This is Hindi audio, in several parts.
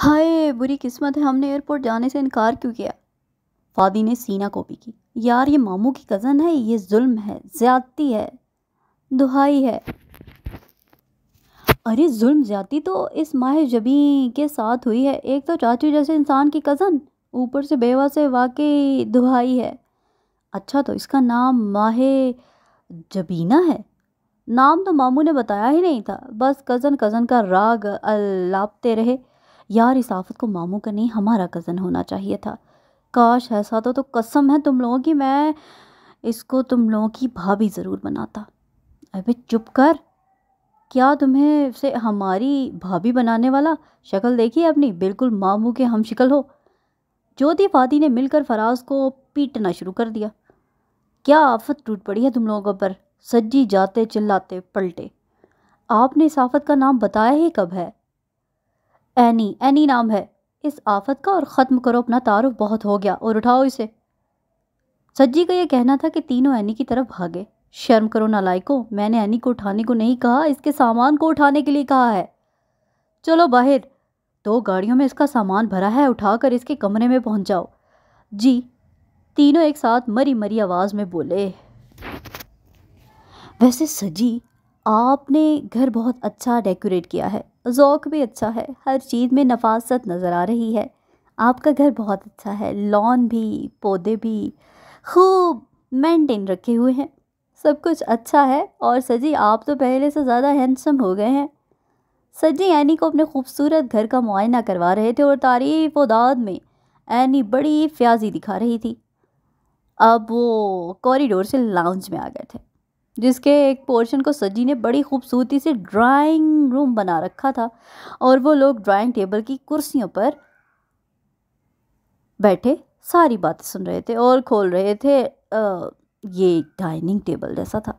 हाय बुरी किस्मत है हमने एयरपोर्ट जाने से इनकार क्यों किया फादी ने सीना कॉपी की यार ये मामू की कज़न है ये जुल्म है ज़्यादती है दुहाई है अरे जुल्म ज़्यादती तो इस माह जबी के साथ हुई है एक तो चाचू जैसे इंसान की कज़न ऊपर से बेवा से वाकई दुहाई है अच्छा तो इसका नाम माह जबीना है नाम तो मामू ने बताया ही नहीं था बस कज़न कज़न का राग लापते रहे यार इस आफत को मामू का नहीं हमारा कज़न होना चाहिए था काश ऐसा तो तो कसम है तुम लोगों की मैं इसको तुम लोगों की भाभी ज़रूर बनाता अबे चुप कर क्या तुम्हें से हमारी भाभी बनाने वाला शक्ल देखी अपनी बिल्कुल मामू के हम शिकल हो ज्योति फादी ने मिलकर फराज को पीटना शुरू कर दिया क्या आफत टूट पड़ी है तुम लोगों पर सज्जी जाते चिल्लाते पलटे आपने इस आफत का नाम बताया ही कब है एनी एनी नाम है इस आफत का और ख़त्म करो अपना तारुफ बहुत हो गया और उठाओ इसे सज्जी का यह कहना था कि तीनों एनी की तरफ भागे शर्म करो नालायको मैंने एनी को उठाने को नहीं कहा इसके सामान को उठाने के लिए कहा है चलो बाहिर दो गाड़ियों में इसका सामान भरा है उठाकर इसके कमरे में पहुंचाओ जी तीनों एक साथ मरी मरी आवाज़ में बोले वैसे सजी आपने घर बहुत अच्छा डेकोरेट किया है जौक भी अच्छा है हर चीज़ में नफासत नज़र आ रही है आपका घर बहुत अच्छा है लॉन भी पौधे भी खूब मेंटेन रखे हुए हैं सब कुछ अच्छा है और सजी आप तो पहले से ज़्यादा हैंडसम हो गए हैं सजी एनी को अपने खूबसूरत घर का मुआयना करवा रहे थे और तारीफ वाद में एनी बड़ी फ्याजी दिखा रही थी अब वो कॉरिडोर से लाउंज में आ गए थे जिसके एक पोर्शन को सजी ने बड़ी खूबसूरती से ड्राइंग रूम बना रखा था और वो लोग ड्राइंग टेबल की कुर्सियों पर बैठे सारी बातें सुन रहे थे और खोल रहे थे आ, ये डाइनिंग टेबल जैसा था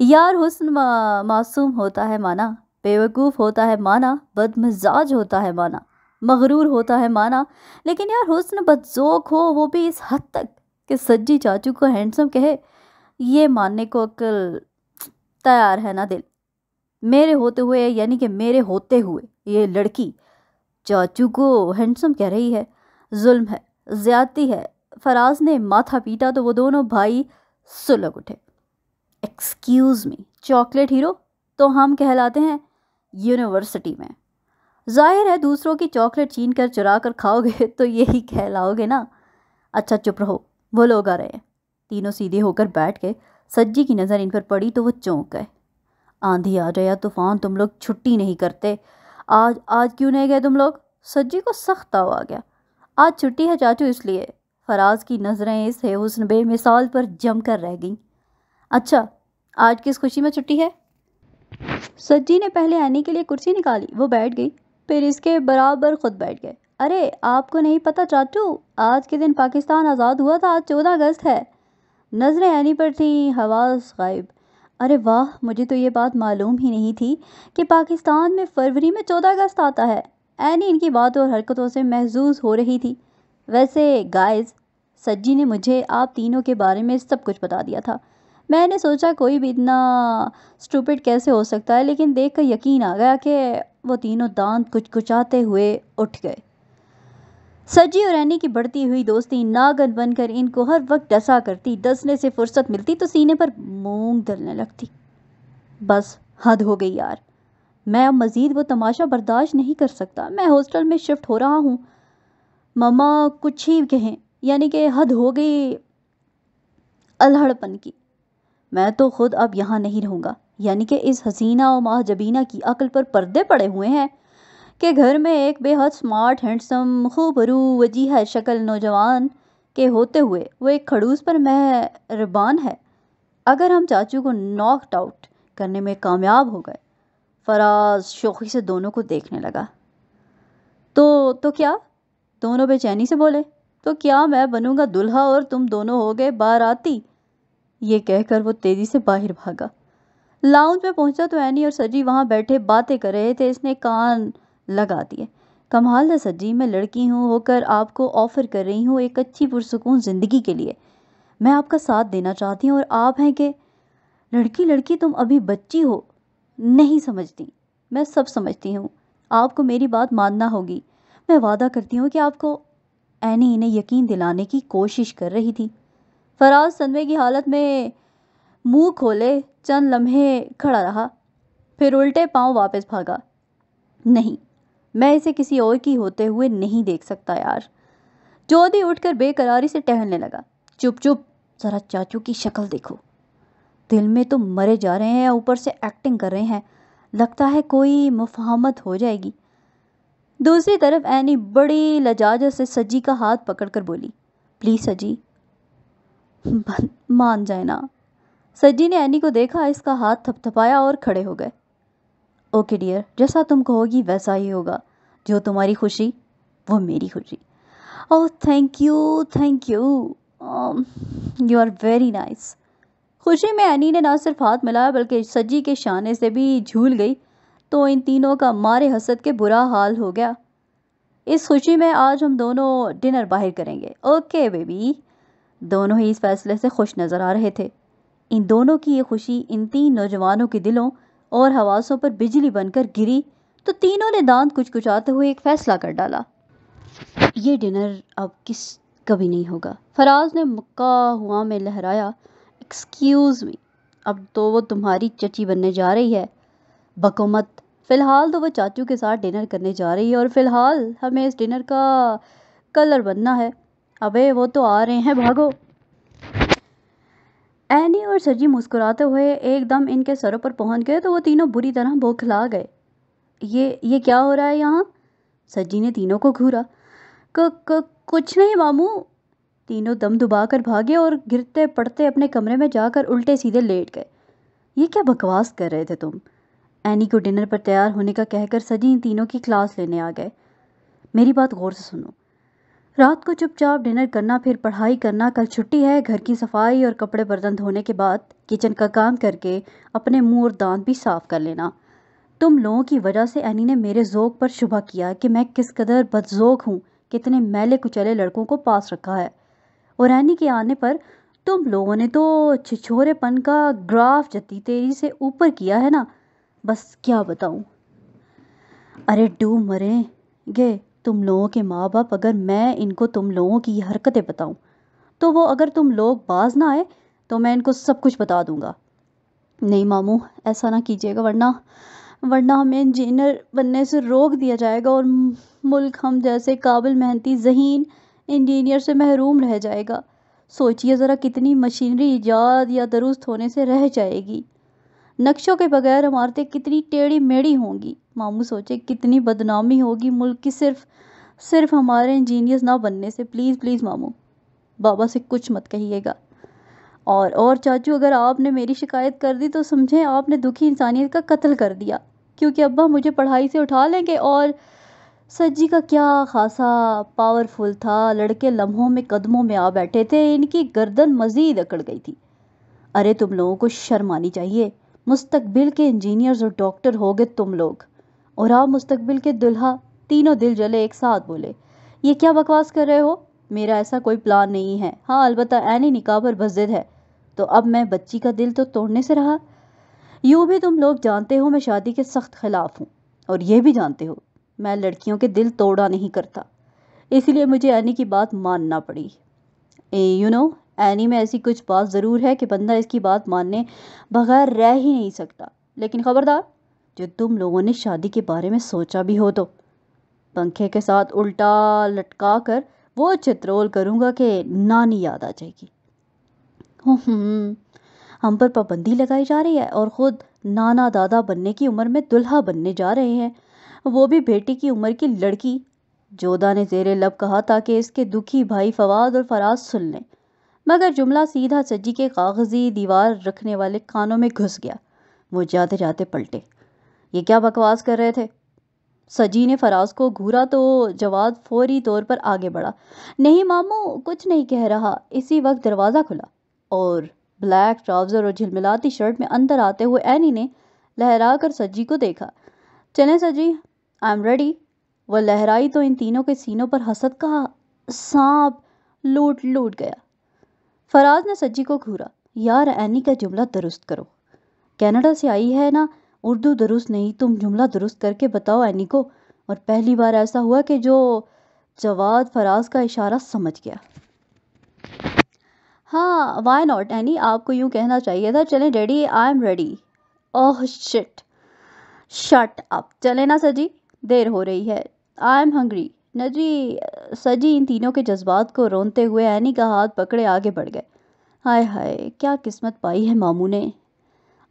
यार हुस्न मा, मासूम होता है माना बेवकूफ़ होता है माना बदमजाज होता है माना मगरूर होता है माना लेकिन यार हुस्न बदजोक हो वो भी इस हद तक कि सज्जी चाचू को हैंडसम कहे ये मानने को अकल तैयार है ना दिल मेरे होते हुए यानी कि मेरे होते हुए ये लड़की चाचू को हैंडसम कह रही है जुल्म है ज़्यादती है फराज ने माथा पीटा तो वो दोनों भाई सुलग उठे एक्सक्यूज़ मी चॉकलेट हीरो तो हम कहलाते हैं यूनिवर्सिटी में जाहिर है दूसरों की चॉकलेट छीन कर चुरा कर खाओगे तो यही कहलाओगे ना अच्छा चुप रहो वो लोग आ रहे हैं तीनों सीधे होकर बैठ गए सज्जी की नज़र इन पर पड़ी तो वो चौंक गए आंधी आ जाए तूफान तुम लोग छुट्टी नहीं करते आज आज क्यों नहीं गए तुम लोग सज्जी को सख्त ताव आ गया आज छुट्टी है चाचू इसलिए फराज की नज़रें इस बे बेमिसाल पर जम कर रह गईं अच्छा आज किस खुशी में छुट्टी है सज्जी ने पहले आने के लिए कुर्सी निकाली वो बैठ गई फिर इसके बराबर खुद बैठ गए अरे आपको नहीं पता चाचू आज के दिन पाकिस्तान आज़ाद हुआ था आज चौदह अगस्त है नज़रें ऐनी पर थी हवास गायब अरे वाह मुझे तो ये बात मालूम ही नहीं थी कि पाकिस्तान में फरवरी में चौदह अगस्त आता है ऐनी इनकी बातों और हरकतों से महजूज हो रही थी वैसे गाइज सज्जी ने मुझे आप तीनों के बारे में सब कुछ बता दिया था मैंने सोचा कोई भी इतना स्टूपिड कैसे हो सकता है लेकिन देख कर यकीन आ गया कि वो तीनों दांत कुछ कुचाते हुए उठ गए सजी और रहने की बढ़ती हुई दोस्ती नागन बनकर इनको हर वक्त डसा करती डसने से फुर्सत मिलती तो सीने पर मूंग दलने लगती बस हद हो गई यार मैं अब मज़ीद वो तमाशा बर्दाश्त नहीं कर सकता मैं हॉस्टल में शिफ्ट हो रहा हूँ ममा कुछ ही कहें यानी कि हद हो गई अलहड़पन की मैं तो खुद अब यहाँ नहीं रहूँगा यानी कि इस हसीना और माह जबीना की अकल पर पर्दे पड़े हुए हैं के घर में एक बेहद स्मार्ट हैंडसम खूबरू वजीह शक्ल नौजवान के होते हुए वो एक खड़ूस पर मेहरबान है अगर हम चाचू को नॉकड आउट करने में कामयाब हो गए फराज शोखी से दोनों को देखने लगा तो तो क्या दोनों बेचैनी से बोले तो क्या मैं बनूंगा दुल्हा और तुम दोनों हो गए बाराती ये कहकर वो तेज़ी से बाहर भागा लाउंज में पहुंचा तो एनी और सजी वहां बैठे बातें कर रहे थे इसने कान लगा दिए कमाल है सर जी मैं लड़की हूँ होकर आपको ऑफ़र कर रही हूँ एक अच्छी पुरसकून ज़िंदगी के लिए मैं आपका साथ देना चाहती हूँ और आप हैं कि लड़की लड़की तुम अभी बच्ची हो नहीं समझती मैं सब समझती हूँ आपको मेरी बात मानना होगी मैं वादा करती हूँ कि आपको ऐनी इन्हें यकीन दिलाने की कोशिश कर रही थी फराज सदमे की हालत में मुंह खोले चंद लम्हे खड़ा रहा फिर उल्टे पांव वापस भागा नहीं मैं इसे किसी और की होते हुए नहीं देख सकता यार जोधी उठकर बेकरारी से टहलने लगा चुप चुप जरा चाचू की शक्ल देखो दिल में तो मरे जा रहे हैं ऊपर से एक्टिंग कर रहे हैं लगता है कोई मुफाहमत हो जाएगी दूसरी तरफ एनी बड़ी लजाजत से सजी का हाथ पकड़कर बोली प्लीज़ सजी मान जाए ना सजी ने एनी को देखा इसका हाथ थपथपाया और खड़े हो गए ओके डियर जैसा तुम कहोगी वैसा ही होगा जो तुम्हारी खुशी वो मेरी खुशी oh thank you thank you you are very nice खुशी में अनी ने ना सिर्फ हाथ मिलाया बल्कि सज्जी के शाने से भी झूल गई तो इन तीनों का मारे हसद के बुरा हाल हो गया इस खुशी में आज हम दोनों डिनर बाहर करेंगे ओके बेबी दोनों ही इस फैसले से खुश नज़र आ रहे थे इन दोनों की ये खुशी इन तीन नौजवानों के दिलों और हवासों पर बिजली बनकर गिरी तो तीनों ने दांत कुछ कुचाते हुए एक फैसला कर डाला ये डिनर अब किस कभी नहीं होगा फराज ने मुक्का हुआ में लहराया एक्सक्यूज़ मी अब तो वो तुम्हारी चची बनने जा रही है बकोमत फ़िलहाल तो वह चाचू के साथ डिनर करने जा रही है और फ़िलहाल हमें इस डिनर का कलर बनना है अबे वो तो आ रहे हैं भागो एनी और सजी मुस्कुराते हुए एकदम इनके सरों पर पहुंच गए तो वो तीनों बुरी तरह बौखला गए ये ये क्या हो रहा है यहाँ सजी ने तीनों को घूरा क, क, कुछ नहीं मामू तीनों दम दुबा कर भागे और गिरते पड़ते अपने कमरे में जाकर उल्टे सीधे लेट गए ये क्या बकवास कर रहे थे तुम एनी को डिनर पर तैयार होने का कहकर सजी इन तीनों की क्लास लेने आ गए मेरी बात गौर से सुनो रात को चुपचाप डिनर करना फिर पढ़ाई करना कल छुट्टी है घर की सफाई और कपड़े बर्तन धोने के बाद किचन का काम करके अपने मुंह और दांत भी साफ कर लेना तुम लोगों की वजह से एनी ने मेरे ज़ोक पर शुभ किया कि मैं किस कदर बदजोक हूँ कितने मैले कुचले लड़कों को पास रखा है और एनी के आने पर तुम लोगों ने तो छिछोरेपन का ग्राफ जती तेरी से ऊपर किया है ना बस क्या बताऊँ अरे डू मरे गे तुम लोगों के माँ बाप अगर मैं इनको तुम लोगों की हरकतें बताऊं तो वो अगर तुम लोग बाज ना आए तो मैं इनको सब कुछ बता दूंगा नहीं मामू ऐसा ना कीजिएगा वरना वरना हमें इंजीनियर बनने से रोक दिया जाएगा और मुल्क हम जैसे काबिल मेहनती जहीन इंजीनियर से महरूम रह जाएगा सोचिए ज़रा कितनी मशीनरी ईजाद या दुरुस्त होने से रह जाएगी नक्शों के बगैर इमारतें कितनी टेढ़ी मेढ़ी होंगी मामू सोचे कितनी बदनामी होगी मुल्क की सिर्फ सिर्फ हमारे इंजीनियर्स ना बनने से प्लीज़ प्लीज़ मामू बाबा से कुछ मत कहिएगा और और चाचू अगर आपने मेरी शिकायत कर दी तो समझें आपने दुखी इंसानियत का कत्ल कर दिया क्योंकि अब्बा मुझे पढ़ाई से उठा लेंगे और सज्जी का क्या खासा पावरफुल था लड़के लम्हों में कदमों में आ बैठे थे इनकी गर्दन मज़ीद अकड़ गई थी अरे तुम लोगों को शर्म आनी चाहिए मुस्तकबिल के इंजीनियर्स और डॉक्टर हो गए तुम लोग और आप मुस्तकबिल के दुल्हा तीनों दिल जले एक साथ बोले ये क्या बकवास कर रहे हो मेरा ऐसा कोई प्लान नहीं है हाँ अलबत् ऐनी निकाह पर बजिद है तो अब मैं बच्ची का दिल तो तोड़ने से रहा यूँ भी तुम लोग जानते हो मैं शादी के सख्त खिलाफ हूँ और यह भी जानते हो मैं लड़कियों के दिल तोड़ा नहीं करता इसलिए मुझे ऐनी की बात मानना पड़ी यू नो ऐनी में ऐसी कुछ बात ज़रूर है कि बंदा इसकी बात मानने बगैर रह ही नहीं सकता लेकिन ख़बरदार जो तुम लोगों ने शादी के बारे में सोचा भी हो तो पंखे के साथ उल्टा लटका कर वो चित्रोल करूँगा कि नानी याद आ जाएगी हम्म, हम पर पाबंदी लगाई जा रही है और ख़ुद नाना दादा बनने की उम्र में दुल्हा बनने जा रहे हैं वो भी बेटी की उम्र की लड़की जोधा ने जेरे लब कहा ताकि इसके दुखी भाई फवाद और फराज सुन लें मगर जुमला सीधा सज्जी के कागजी दीवार रखने वाले कानों में घुस गया वो जाते जाते पलटे ये क्या बकवास कर रहे थे सजी ने फराज को घूरा तो जवाब फौरी तौर पर आगे बढ़ा नहीं मामू कुछ नहीं कह रहा इसी वक्त दरवाज़ा खुला और ब्लैक ट्राउज़र और झिलमिलाती शर्ट में अंदर आते हुए एनी ने लहरा कर सज्जी को देखा चले सजी आई एम रेडी वह लहराई तो इन तीनों के सीनों पर हसद का सांप लूट लूट गया फराज ने सज्जी को घूरा यार एनी का जुमला दुरुस्त करो कैनेडा से आई है ना उर्दू दुरुस्त नहीं तुम जुमला दुरुस्त करके बताओ एनी को और पहली बार ऐसा हुआ कि जो जवाद फराज का इशारा समझ गया हाँ वाई नॉट एनी आपको यूँ कहना चाहिए था चलें daddy I am ready oh shit shut up चले ना सजी देर हो रही है आई एम हंग्री नजी सजी इन तीनों के जज्बात को रोनते हुए एनी का हाथ पकड़े आगे बढ़ गए हाय हाय क्या किस्मत पाई है मामू ने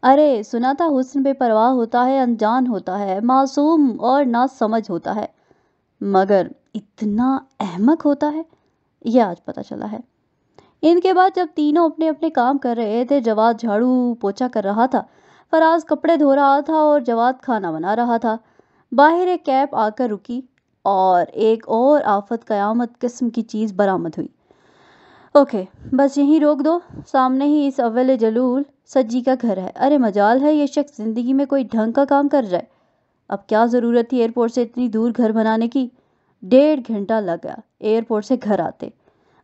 अरे सुना था हुस्न बेपरवाह होता है अनजान होता है मासूम और ना समझ होता है मगर इतना अहमक होता है यह आज पता चला है इनके बाद जब तीनों अपने अपने काम कर रहे थे जवाद झाड़ू पोछा कर रहा था फराज कपड़े धो रहा था और जवाद खाना बना रहा था बाहर एक कैब आकर रुकी और एक और आफत कयामत किस्म की चीज़ बरामद हुई ओके बस यहीं रोक दो सामने ही इस अव्वल जलूल सज्जी का घर है अरे मजाल है ये शख्स ज़िंदगी में कोई ढंग का काम कर रहा है अब क्या ज़रूरत थी एयरपोर्ट से इतनी दूर घर बनाने की डेढ़ घंटा लग गया एयरपोर्ट से घर आते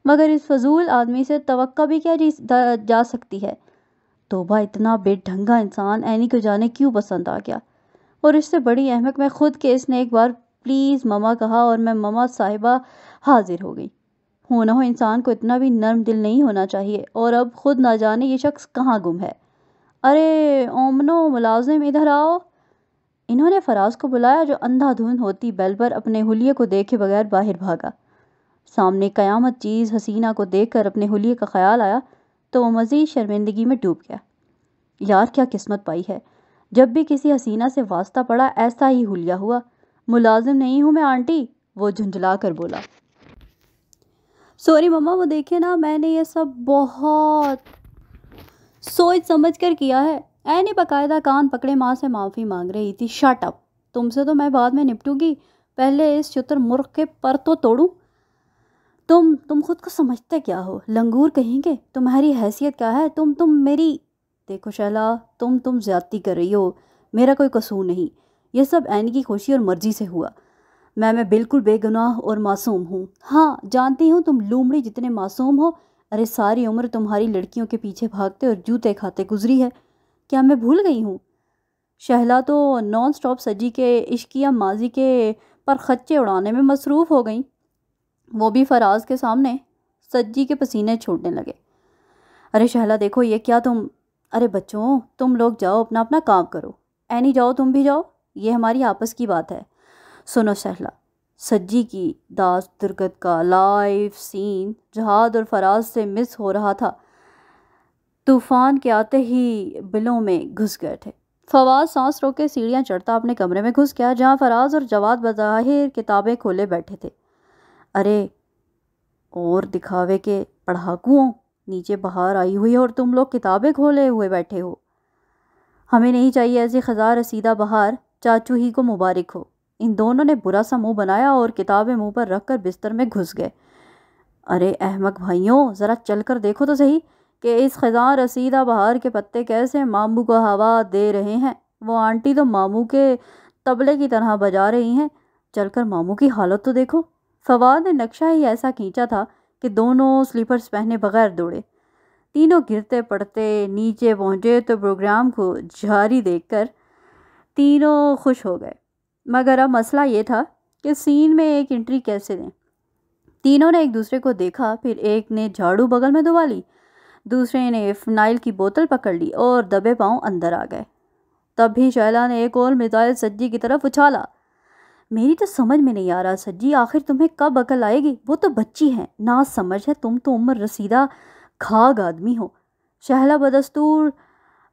मगर इस फजूल आदमी से तवक्का भी क्या जा सकती है तोबा इतना बेढंगा इंसान एनी को जाने क्यों पसंद आ गया और इससे बड़ी अहमक मैं खुद के इसने एक बार प्लीज़ ममा कहा और मैं ममा साहिबा हाजिर हो गई होना हो इंसान को इतना भी नर्म दिल नहीं होना चाहिए और अब खुद ना जाने ये शख्स कहाँ गुम है अरे ओमनो मुलाजिम इधर आओ इन्होंने फराज को बुलाया जो अंधाधुंध होती बैल पर अपने हुलिये को देखे बगैर बाहर भागा सामने क़यामत चीज़ हसीना को देखकर अपने हुलिये का ख्याल आया तो वो मज़ीद शर्मिंदगी में डूब गया यार क्या किस्मत पाई है जब भी किसी हसीना से वास्ता पड़ा ऐसा ही हुलिया हुआ मुलाजिम नहीं हूँ मैं आंटी वो झुंझला कर बोला सॉरी मम्मा वो देखे ना मैंने ये सब बहुत सोच समझ कर किया है ऐनी बाकायदा कान पकड़े माँ से माफ़ी मांग रही थी शट अप तुमसे तो मैं बाद में निपटूंगी पहले इस चतुर मुर्ख के पर तो तोड़ूँ तुम तुम खुद को समझते क्या हो लंगूर कहेंगे तुम्हारी हैसियत क्या है तुम तुम मेरी देखो शैला तुम तुम ज़्यादती कर रही हो मेरा कोई कसूर नहीं यह सब ऐन की खुशी और मर्जी से हुआ मैं मैं बिल्कुल बेगुनाह और मासूम हूँ हाँ जानती हूँ तुम लूमड़ी जितने मासूम हो अरे सारी उम्र तुम्हारी लड़कियों के पीछे भागते और जूते खाते गुजरी है क्या मैं भूल गई हूँ शहला तो नॉन स्टॉप सजी के इश्किया माजी के पर खच्चे उड़ाने में मसरूफ़ हो गई वो भी फराज के सामने सज्जी के पसीने छोड़ने लगे अरे शहला देखो ये क्या तुम अरे बच्चों तुम लोग जाओ अपना अपना काम करो ऐनी जाओ तुम भी जाओ ये हमारी आपस की बात है सुनो शहला सज्जी की दास दुर्गत का लाइव सीन जहाद और फराज से मिस हो रहा था तूफान के आते ही बिलों में घुस गए थे फवाद सांस के सीढ़ियाँ चढ़ता अपने कमरे में घुस गया जहाँ फराज और जवाद बज़ाहिर किताबें खोले बैठे थे अरे और दिखावे के पढ़ाकुओं नीचे बाहर आई हुई और तुम लोग किताबें खोले हुए बैठे हो हमें नहीं चाहिए ऐसी खजा रसीदा बहार चाचू ही को मुबारक हो इन दोनों ने बुरा सा मुंह बनाया और किताबें मुंह पर रख कर बिस्तर में घुस गए अरे अहमक भाइयों ज़रा चल कर देखो तो सही कि इस खजा रसीदा बहार के पत्ते कैसे मामू को हवा दे रहे हैं वो आंटी तो मामू के तबले की तरह बजा रही हैं चलकर मामू की हालत तो देखो फवाद ने नक्शा ही ऐसा खींचा था कि दोनों स्लीपर्स पहने बगैर दौड़े तीनों गिरते पड़ते नीचे पहुँचे तो प्रोग्राम को जारी देखकर तीनों खुश हो गए मगर अब मसला ये था कि सीन में एक एंट्री कैसे दें तीनों ने एक दूसरे को देखा फिर एक ने झाड़ू बगल में दबा ली दूसरे ने फिनाइल की बोतल पकड़ ली और दबे पाँव अंदर आ गए तब भी शैला ने एक और मिजाइल सज्जी की तरफ उछाला मेरी तो समझ में नहीं आ रहा सज्जी आखिर तुम्हें कब अकल आएगी वो तो बच्ची है ना समझ है तुम तो उम्र रसीदा खाग आदमी हो शहला बदस्तूर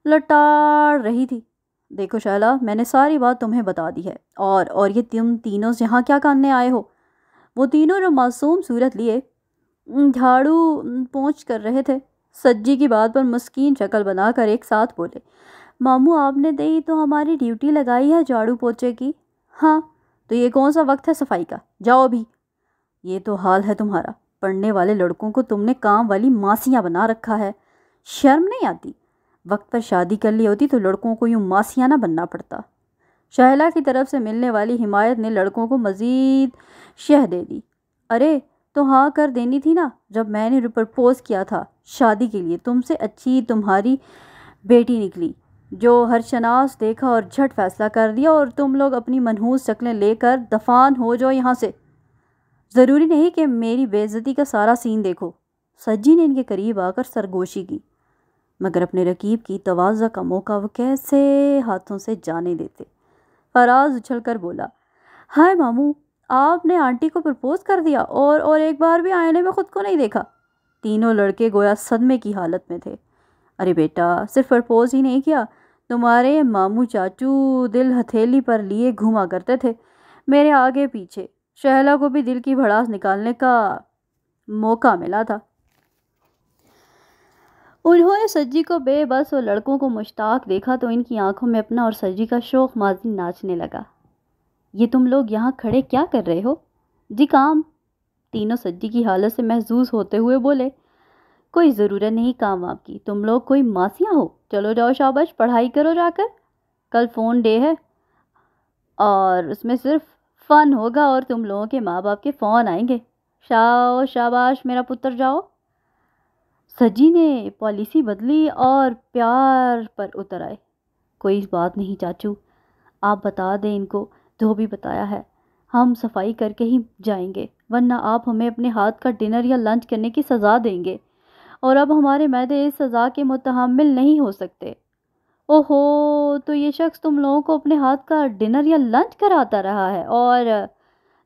लटाड़ रही थी देखो शैला मैंने सारी बात तुम्हें बता दी है और और ये तुम तीनों यहाँ क्या करने आए हो वो तीनों जो मासूम सूरत लिए झाड़ू पहुँच कर रहे थे सज्जी की बात पर मस्किन शक्ल बनाकर एक साथ बोले मामू आपने दही तो हमारी ड्यूटी लगाई है झाड़ू पोछे की हाँ तो ये कौन सा वक्त है सफाई का जाओ अभी ये तो हाल है तुम्हारा पढ़ने वाले लड़कों को तुमने काम वाली मासियाँ बना रखा है शर्म नहीं आती वक्त पर शादी कर ली होती तो लड़कों को यूँ मासियाना बनना पड़ता शहला की तरफ से मिलने वाली हिमायत ने लड़कों को मज़ीद शह दे दी अरे तो हाँ कर देनी थी ना जब मैंने प्रपोज़ किया था शादी के लिए तुमसे अच्छी तुम्हारी बेटी निकली जो हर शनास देखा और झट फैसला कर दिया और तुम लोग अपनी मनहूस शक्लें लेकर दफान हो जाओ यहाँ से ज़रूरी नहीं कि मेरी बेज़ती का सारा सीन देखो सज्जी ने इनके करीब आकर सरगोशी की मगर अपने रकीब की तोज़ा का मौका वो कैसे हाथों से जाने देते फराज उछल कर बोला हाय मामू आपने आंटी को प्रपोज़ कर दिया और और एक बार भी आईने में ख़ुद को नहीं देखा तीनों लड़के गोया सदमे की हालत में थे अरे बेटा सिर्फ प्रपोज़ ही नहीं किया तुम्हारे मामू चाचू दिल हथेली पर लिए घूमा करते थे मेरे आगे पीछे शहला को भी दिल की भड़ास निकालने का मौका मिला था उन्होंने सज्जी को बेबस और लड़कों को मुश्ताक देखा तो इनकी आंखों में अपना और सज्जी का शौक माजी नाचने लगा ये तुम लोग यहाँ खड़े क्या कर रहे हो जी काम तीनों सज्जी की हालत से महजूज होते हुए बोले कोई ज़रूरत नहीं काम आपकी तुम लोग कोई मासियाँ हो चलो जाओ शाबाश पढ़ाई करो जाकर कल फ़ोन डे है और उसमें सिर्फ फ़न होगा और तुम लोगों के माँ बाप के फ़ोन आएंगे शाओ शाबाश मेरा पुत्र जाओ सजी ने पॉलिसी बदली और प्यार पर उतर आए कोई बात नहीं चाचू आप बता दें इनको जो भी बताया है हम सफाई करके ही जाएंगे वरना आप हमें अपने हाथ का डिनर या लंच करने की सज़ा देंगे और अब हमारे मैदे इस सज़ा के मुतहमल नहीं हो सकते ओहो तो ये शख्स तुम लोगों को अपने हाथ का डिनर या लंच कराता रहा है और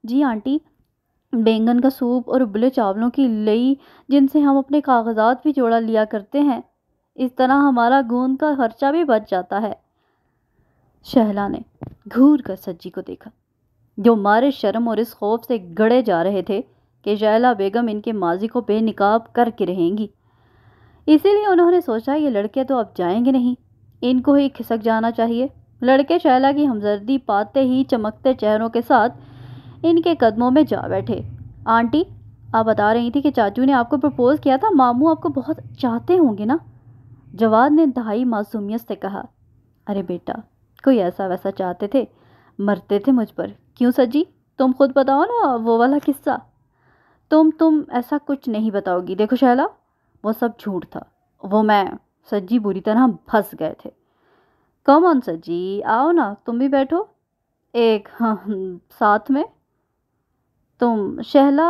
जी आंटी बैंगन का सूप और उबले चावलों की लई जिनसे हम अपने कागजात भी जोड़ा लिया करते हैं इस तरह हमारा गोंद का खर्चा भी बच जाता है शहला ने घूर कर सज्जी को देखा जो मारे शर्म और इस खौफ से गड़े जा रहे थे कि शहला बेगम इनके माजी को बेनकाब करके रहेंगी इसीलिए उन्होंने सोचा ये लड़के तो अब जाएंगे नहीं इनको ही खिसक जाना चाहिए लड़के शैला की हमजर्दी पाते ही चमकते चेहरों के साथ इनके कदमों में जा बैठे आंटी आप बता रही थी कि चाचू ने आपको प्रपोज़ किया था मामू आपको बहुत चाहते होंगे ना जवाद ने दहाई मासूमियत से कहा अरे बेटा कोई ऐसा वैसा चाहते थे मरते थे मुझ पर क्यों सजी तुम खुद बताओ ना वो वाला किस्सा तुम तुम ऐसा कुछ नहीं बताओगी देखो शैला वो सब झूठ था वो मैं सज्जी बुरी तरह फंस गए थे कम ऑन सज्जी आओ ना तुम भी बैठो एक हाँ साथ में तुम शहला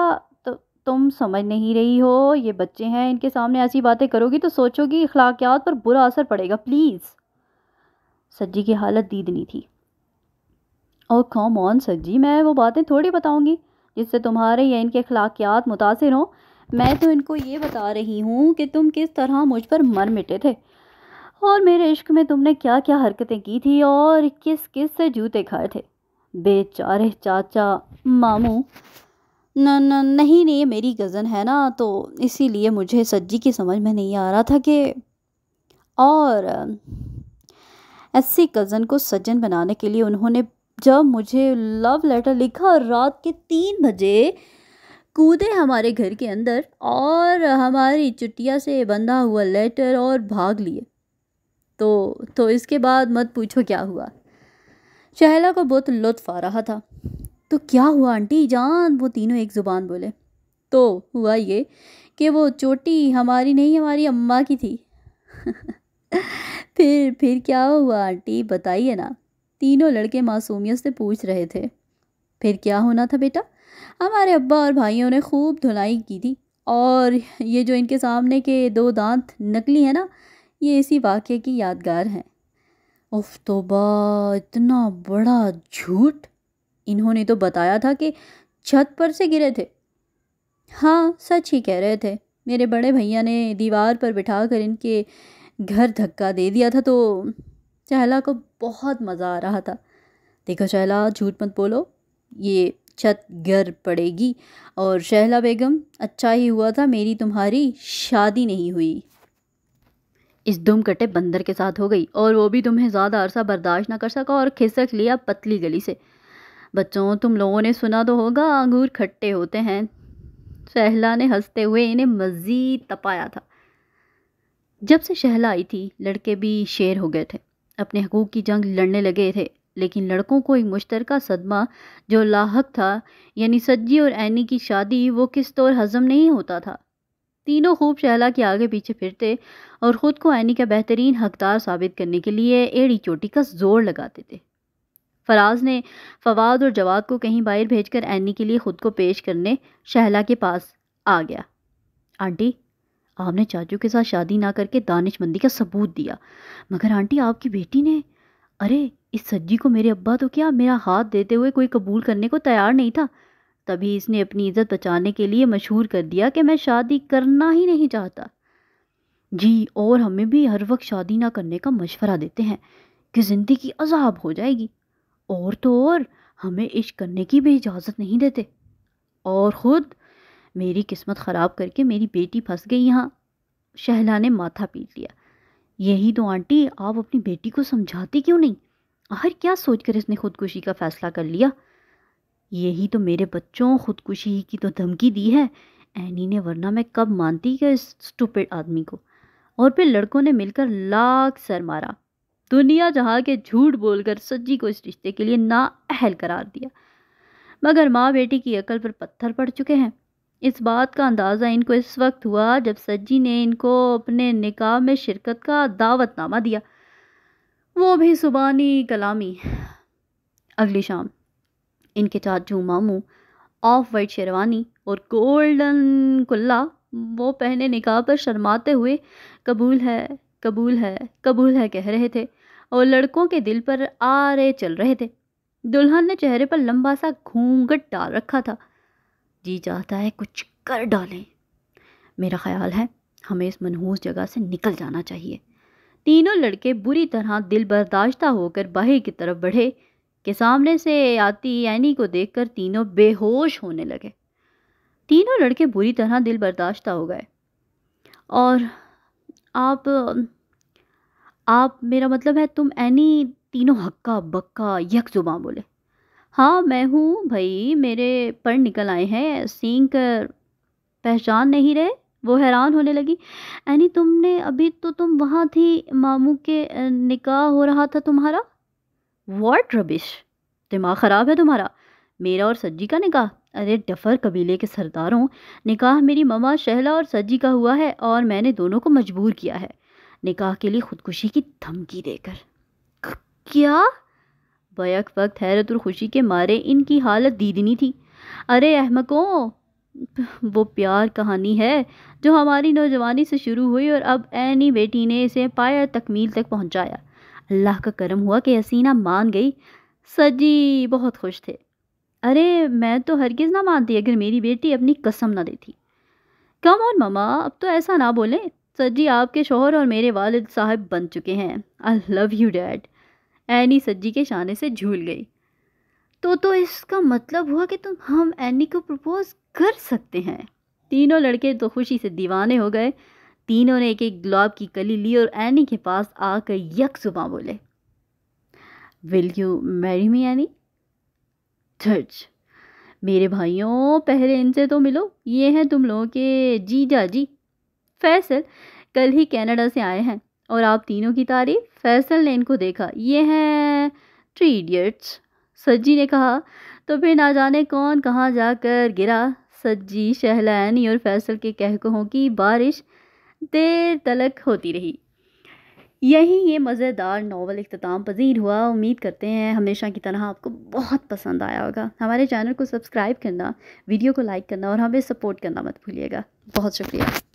तो तुम समझ नहीं रही हो ये बच्चे हैं इनके सामने ऐसी बातें करोगी तो सोचोगी अखलाकियात पर बुरा असर पड़ेगा प्लीज़ सज्जी की हालत दीदनी थी और कॉम ऑन सज्जी मैं वो बातें थोड़ी बताऊँगी जिससे तुम्हारे या इनके अखलाकियात मुतासर हों मैं तो इनको ये बता रही हूँ कि तुम किस तरह मुझ पर मर मिटे थे और मेरे इश्क में तुमने क्या क्या हरकतें की थी और किस किस से जूते खाए थे बेचारे चाचा मामू न, न नहीं नहीं मेरी गज़न है ना तो इसीलिए मुझे सज्जी की समझ में नहीं आ रहा था कि और ऐसी कज़न को सज्जन बनाने के लिए उन्होंने जब मुझे लव लेटर लिखा रात के तीन बजे कूदे हमारे घर के अंदर और हमारी चुटिया से बंधा हुआ लेटर और भाग लिए तो तो इसके बाद मत पूछो क्या हुआ शहला को बहुत लुत्फ आ रहा था तो क्या हुआ आंटी जान वो तीनों एक ज़ुबान बोले तो हुआ ये कि वो चोटी हमारी नहीं हमारी अम्मा की थी फिर फिर क्या हुआ आंटी बताइए ना तीनों लड़के मासूमियत से पूछ रहे थे फिर क्या होना था बेटा हमारे अब्बा और भाइयों ने खूब धुलाई की थी और ये जो इनके सामने के दो दांत नकली हैं ना ये इसी वाक्य की यादगार हैं उफ तोबा इतना बड़ा झूठ इन्होंने तो बताया था कि छत पर से गिरे थे हाँ सच ही कह रहे थे मेरे बड़े भैया ने दीवार पर बिठा कर इनके घर धक्का दे दिया था तो चहला को बहुत मज़ा आ रहा था देखो चहला झूठ मत बोलो ये छत गिर पड़ेगी और शहला बेगम अच्छा ही हुआ था मेरी तुम्हारी शादी नहीं हुई इस दुम कटे बंदर के साथ हो गई और वो भी तुम्हें ज़्यादा अरसा बर्दाश्त ना कर सका और खिसक लिया पतली गली से बच्चों तुम लोगों ने सुना तो होगा अंगूर खट्टे होते हैं शहला ने हंसते हुए इन्हें मज़ीद तपाया था जब से शहला आई थी लड़के भी शेर हो गए थे अपने हकूक़ की जंग लड़ने लगे थे लेकिन लड़कों को एक मुश्तरका सदमा जो लाक था यानी सज्जी और ऐनी की शादी वो किस तौर हज़म नहीं होता था तीनों खूब शहला के आगे पीछे फिरते और ख़ुद को ऐनी का बेहतरीन हकदार साबित करने के लिए एड़ी चोटी का जोर लगाते थे फराज ने फवाद और जवाद को कहीं बाहर भेजकर ऐनी के लिए ख़ुद को पेश करने शहला के पास आ गया आंटी आपने चाचू के साथ शादी ना करके दानिशमंदी का सबूत दिया मगर आंटी आपकी बेटी ने अरे इस सज्जी को मेरे अब्बा तो क्या मेरा हाथ देते हुए कोई कबूल करने को तैयार नहीं था तभी इसने अपनी इज्जत बचाने के लिए मशहूर कर दिया कि मैं शादी करना ही नहीं चाहता जी और हमें भी हर वक्त शादी ना करने का मशवरा देते हैं कि ज़िंदगी अजाब हो जाएगी और तो और हमें इश्क करने की भी इजाज़त नहीं देते और ख़ुद मेरी किस्मत ख़राब करके मेरी बेटी फंस गई यहाँ शहला ने माथा पीट लिया यही तो आंटी आप अपनी बेटी को समझाती क्यों नहीं आखिर क्या सोचकर इसने खुदकुशी का फ़ैसला कर लिया यही तो मेरे बच्चों खुदकुशी की तो धमकी दी है एनी ने वरना मैं कब मानती क्या इस स्टूपिड आदमी को और फिर लड़कों ने मिलकर लाख सर मारा दुनिया जहाँ के झूठ बोलकर सज्जी को इस रिश्ते के लिए ना अहल करार दिया मगर माँ बेटी की अकल पर पत्थर पड़ चुके हैं इस बात का अंदाज़ा इनको इस वक्त हुआ जब सज्जी ने इनको अपने निकाह में शिरकत का दावतनामा दिया वो भी सुबानी कलामी अगली शाम इनके चाचू मामू ऑफ वाइट शेरवानी और गोल्डन कुल्ला वो पहने निकाह पर शर्माते हुए कबूल है कबूल है कबूल है कह रहे थे और लड़कों के दिल पर आरे चल रहे थे दुल्हन ने चेहरे पर लंबा सा घूंघट डाल रखा था जी चाहता है कुछ कर डालें मेरा ख्याल है हमें इस मनहूस जगह से निकल जाना चाहिए तीनों लड़के बुरी तरह दिल बर्दाश्ता होकर बाहर की तरफ बढ़े कि सामने से आती एनी को देखकर तीनों बेहोश होने लगे तीनों लड़के बुरी तरह दिल बर्दाश्त हो गए और आप आप मेरा मतलब है तुम ऐनी तीनों हक्का बक्का यक जुबान बोले हाँ मैं हूँ भाई मेरे पर निकल आए हैं सींग कर पहचान नहीं रहे वो हैरान होने लगी एनी तुमने अभी तो तुम वहाँ थी मामू के निकाह हो रहा था तुम्हारा वॉट रबिश दिमाग ख़राब है तुम्हारा मेरा और सज्जी का निकाह अरे डफर कबीले के सरदारों निकाह मेरी ममा शहला और सज्जी का हुआ है और मैंने दोनों को मजबूर किया है निकाह के लिए खुदकुशी की धमकी देकर क्या बैक वक्त हैरत और खुशी के मारे इनकी हालत दीदनी थी अरे अहमकों वो प्यार कहानी है जो हमारी नौजवानी से शुरू हुई और अब ऐनी बेटी ने इसे पाया तकमील तक पहुंचाया अल्लाह का करम हुआ कि हसीना मान गई सजी बहुत खुश थे अरे मैं तो हरगिज़ ना मानती अगर मेरी बेटी अपनी कसम ना देती कम और ममा अब तो ऐसा ना बोलें सज्जी आपके शोहर और मेरे वालिद साहब बन चुके हैं I love you dad Annie सज्जी के शाने से झूल गई तो तो इसका मतलब हुआ कि तुम हम एनी को प्रपोज़ कर सकते हैं तीनों लड़के तो खुशी से दीवाने हो गए तीनों ने एक एक गुलाब की कली ली और एनी के पास आकर यक सुबह बोले will you marry me Annie church मेरे भाइयों पहले इनसे तो मिलो ये हैं तुम लोगों के जीजा जी फैसल कल ही कनाडा से आए हैं और आप तीनों की तारीफ फैसल ने इनको देखा ये हैं थ्री इडियट्स सज्जी ने कहा तो फिर ना जाने कौन कहाँ जाकर गिरा सज्जी एनी और फैसल के कहकों की बारिश देर तलक होती रही यहीं ये मज़ेदार नावल अख्ताम पजीर हुआ उम्मीद करते हैं हमेशा की तरह आपको बहुत पसंद आया होगा हमारे चैनल को सब्सक्राइब करना वीडियो को लाइक करना और हमें सपोर्ट करना मत भूलिएगा बहुत शुक्रिया